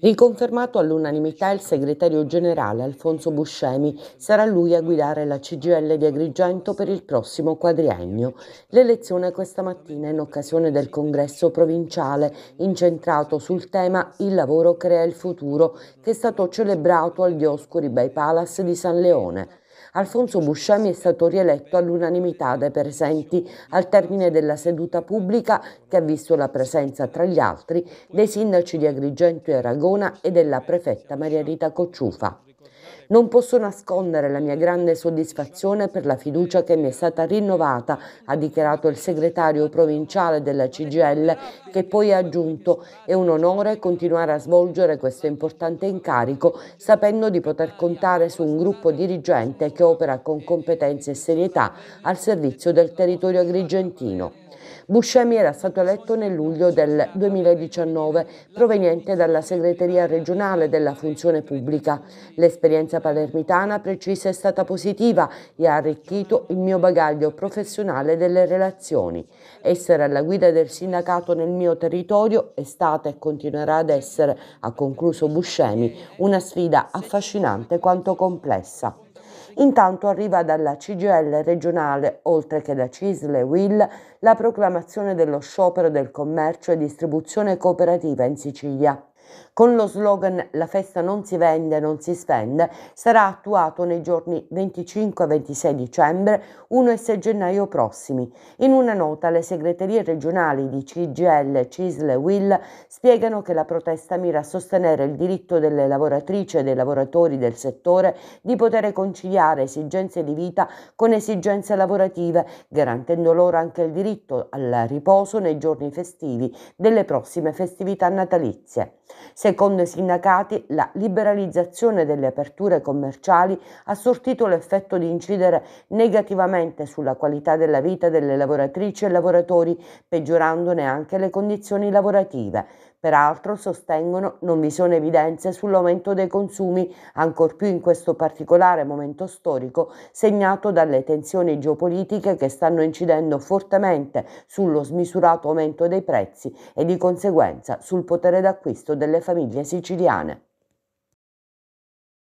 Riconfermato all'unanimità il segretario generale Alfonso Buscemi, sarà lui a guidare la CGL di Agrigento per il prossimo quadriennio. L'elezione questa mattina in occasione del congresso provinciale incentrato sul tema Il lavoro crea il futuro che è stato celebrato al Dioscuri Bay Palace di San Leone. Alfonso Buscemi è stato rieletto all'unanimità dai presenti al termine della seduta pubblica che ha visto la presenza tra gli altri dei sindaci di Agrigento e Aragona e della prefetta Maria Rita Cocciufa. Non posso nascondere la mia grande soddisfazione per la fiducia che mi è stata rinnovata, ha dichiarato il segretario provinciale della CGL, che poi ha aggiunto è un onore continuare a svolgere questo importante incarico sapendo di poter contare su un gruppo dirigente che opera con competenza e serietà al servizio del territorio agrigentino. Buscemi era stato eletto nel luglio del 2019, proveniente dalla segreteria regionale della funzione pubblica. L'esperienza palermitana precisa è stata positiva e ha arricchito il mio bagaglio professionale delle relazioni. Essere alla guida del sindacato nel mio territorio è stata e continuerà ad essere, ha concluso Buscemi, una sfida affascinante quanto complessa. Intanto arriva dalla CGL regionale, oltre che da Cisle e Will, la proclamazione dello sciopero del commercio e distribuzione cooperativa in Sicilia. Con lo slogan La festa non si vende, non si spende, sarà attuato nei giorni 25 26 dicembre, 1 e 6 gennaio prossimi. In una nota le segreterie regionali di CGL, CISL e WILL spiegano che la protesta mira a sostenere il diritto delle lavoratrici e dei lavoratori del settore di poter conciliare esigenze di vita con esigenze lavorative, garantendo loro anche il diritto al riposo nei giorni festivi delle prossime festività natalizie. Secondo i sindacati, la liberalizzazione delle aperture commerciali ha sortito l'effetto di incidere negativamente sulla qualità della vita delle lavoratrici e lavoratori, peggiorandone anche le condizioni lavorative. Peraltro, sostengono, non vi sono evidenze sull'aumento dei consumi, ancor più in questo particolare momento storico segnato dalle tensioni geopolitiche che stanno incidendo fortemente sullo smisurato aumento dei prezzi e di conseguenza sul potere d'acquisto delle delle famiglie siciliane.